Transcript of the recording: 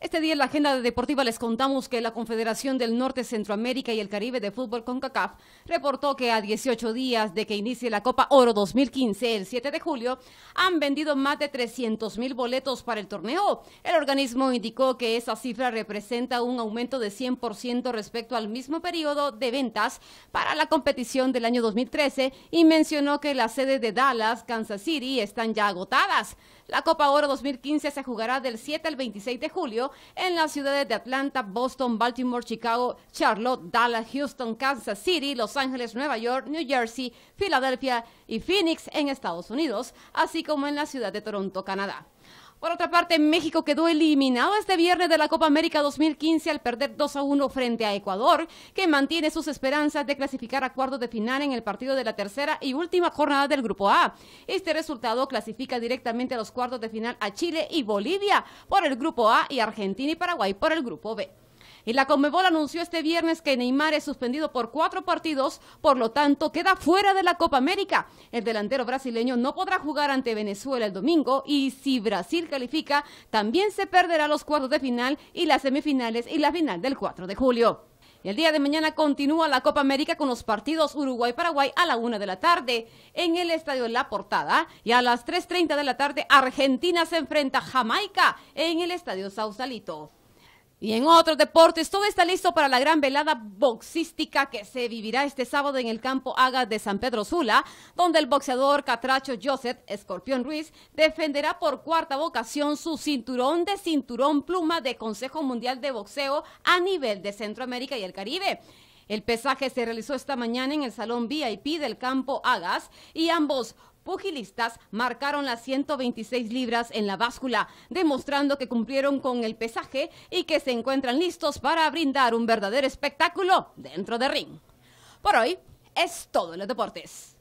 Este día en la agenda deportiva les contamos que la Confederación del Norte, Centroamérica y el Caribe de Fútbol CONCACAF reportó que a 18 días de que inicie la Copa Oro 2015, el 7 de julio, han vendido más de 300 mil boletos para el torneo. El organismo indicó que esa cifra representa un aumento de 100% respecto al mismo periodo de ventas para la competición del año 2013 y mencionó que las sedes de Dallas, Kansas City están ya agotadas. La Copa Oro 2015 se jugará del 7 al 26 de julio en las ciudades de Atlanta, Boston, Baltimore, Chicago, Charlotte, Dallas, Houston, Kansas City, Los Ángeles, Nueva York, New Jersey, Filadelfia y Phoenix en Estados Unidos, así como en la ciudad de Toronto, Canadá. Por otra parte, México quedó eliminado este viernes de la Copa América 2015 al perder 2 a 1 frente a Ecuador, que mantiene sus esperanzas de clasificar a cuartos de final en el partido de la tercera y última jornada del Grupo A. Este resultado clasifica directamente a los cuartos de final a Chile y Bolivia por el Grupo A y Argentina y Paraguay por el Grupo B. Y la Comebol anunció este viernes que Neymar es suspendido por cuatro partidos, por lo tanto queda fuera de la Copa América. El delantero brasileño no podrá jugar ante Venezuela el domingo y si Brasil califica, también se perderá los cuartos de final y las semifinales y la final del 4 de julio. El día de mañana continúa la Copa América con los partidos Uruguay-Paraguay a la una de la tarde en el Estadio La Portada y a las 3.30 de la tarde Argentina se enfrenta a Jamaica en el Estadio Sausalito. Y en otros deportes, todo está listo para la gran velada boxística que se vivirá este sábado en el campo Agas de San Pedro Sula, donde el boxeador catracho Joseph Escorpión Ruiz defenderá por cuarta vocación su cinturón de cinturón pluma de Consejo Mundial de Boxeo a nivel de Centroamérica y el Caribe. El pesaje se realizó esta mañana en el salón VIP del campo Agas y ambos pugilistas marcaron las 126 libras en la báscula, demostrando que cumplieron con el pesaje y que se encuentran listos para brindar un verdadero espectáculo dentro de ring. Por hoy es todo en los deportes.